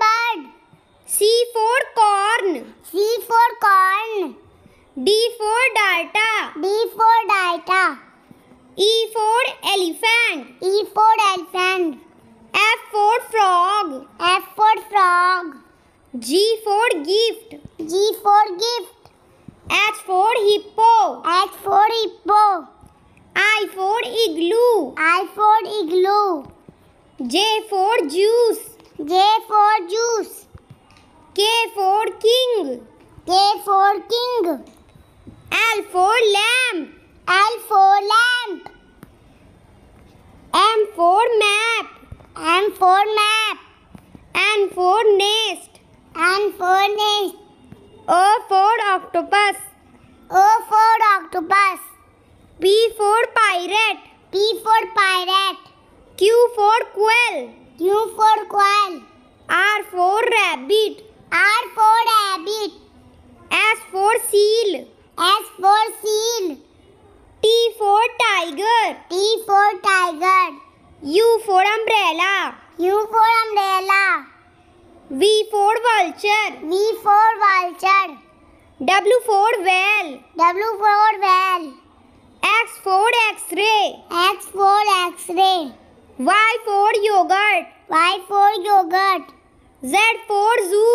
bird. C for corn. C for corn. D for data. D for data. E for elephant. E for elephant. F for frog. F for frog. G for gift. G for gift. H for hippo. H for hippo. I for igloo. I for igloo. J for juice. J for juice. K for king. K for king. L for lamb. L for lamb. M for map. M for map. N for nest. N for nest. O for octopus. O for octopus. P for pirate. P for pirate. for quail. Q for quail. R for rabbit. R for rabbit. S for seal. S for seal. T for tiger. T for tiger. U for umbrella. U for umbrella. V for vulture. V for vulture. W for whale. W for whale. Y for yogurt. Y for yogurt. Z for zoo.